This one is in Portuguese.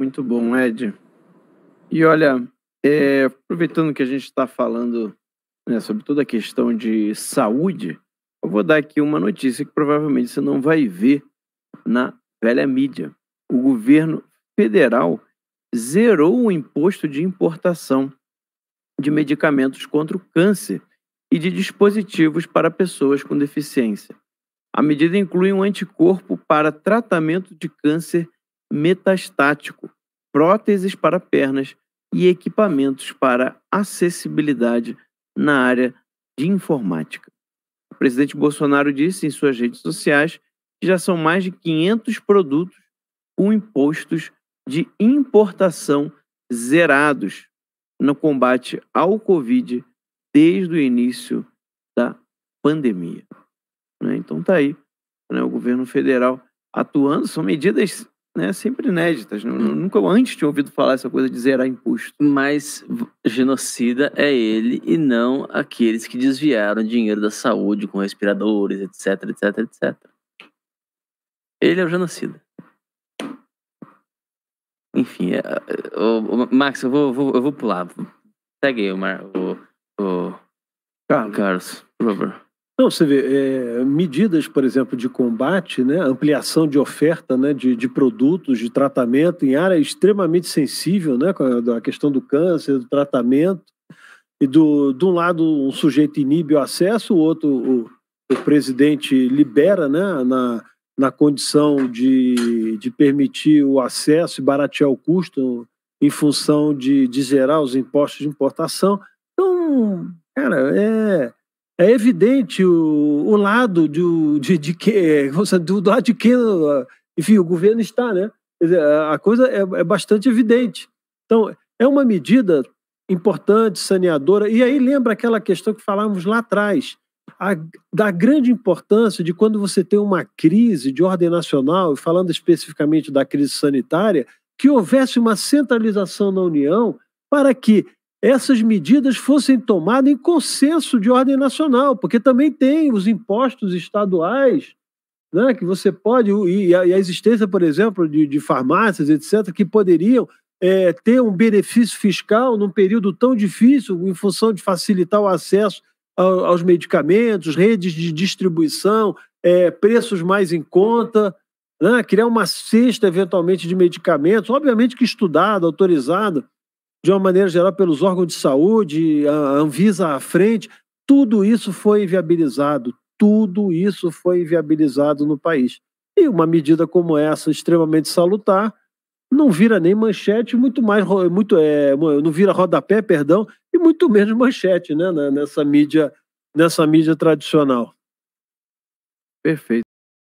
Muito bom, Ed. E olha, é, aproveitando que a gente está falando né, sobre toda a questão de saúde, eu vou dar aqui uma notícia que provavelmente você não vai ver na velha mídia. O governo federal zerou o imposto de importação de medicamentos contra o câncer e de dispositivos para pessoas com deficiência. A medida inclui um anticorpo para tratamento de câncer metastático, próteses para pernas e equipamentos para acessibilidade na área de informática. O presidente Bolsonaro disse em suas redes sociais que já são mais de 500 produtos com impostos de importação zerados no combate ao Covid desde o início da pandemia. Né? Então tá aí né, o governo federal atuando, são medidas né, sempre inéditas. Hum. Nunca antes tinha ouvido falar essa coisa de zerar imposto. Mas genocida é ele e não aqueles que desviaram dinheiro da saúde com respiradores, etc, etc, etc. Ele é o genocida. Enfim, é, o, é, o, Max, eu vou, vou, eu vou pular. Segue aí, o, Mar, o, o Carlos. Carlos, por favor. Não, você vê, é, medidas, por exemplo, de combate, né, ampliação de oferta né, de, de produtos, de tratamento em área extremamente sensível, né, a questão do câncer, do tratamento, e do, de um lado um sujeito inibe o acesso, o outro o, o presidente libera né, na, na condição de, de permitir o acesso e baratear o custo em função de, de zerar os impostos de importação. Então, cara, é é evidente o, o lado de, de, de que, do, do lado de que, enfim, o governo está, né? A coisa é, é bastante evidente. Então, é uma medida importante, saneadora, e aí lembra aquela questão que falávamos lá atrás, a, da grande importância de quando você tem uma crise de ordem nacional, falando especificamente da crise sanitária, que houvesse uma centralização na União para que essas medidas fossem tomadas em consenso de ordem nacional, porque também tem os impostos estaduais, né, que você pode, e a, e a existência, por exemplo, de, de, farmácias, etc., que poderiam é, ter um benefício fiscal num período tão difícil, em função de facilitar o acesso ao, aos medicamentos, redes de distribuição, é, preços mais em conta. Né, criar uma cesta, eventualmente, de medicamentos, obviamente que estudado, autorizado de uma maneira geral, pelos órgãos de saúde, a Anvisa à frente, tudo isso foi viabilizado, tudo isso foi viabilizado no país. E uma medida como essa, extremamente salutar, não vira nem manchete, muito mais, muito, é, não vira rodapé, perdão, e muito menos manchete né, nessa, mídia, nessa mídia tradicional. Perfeito.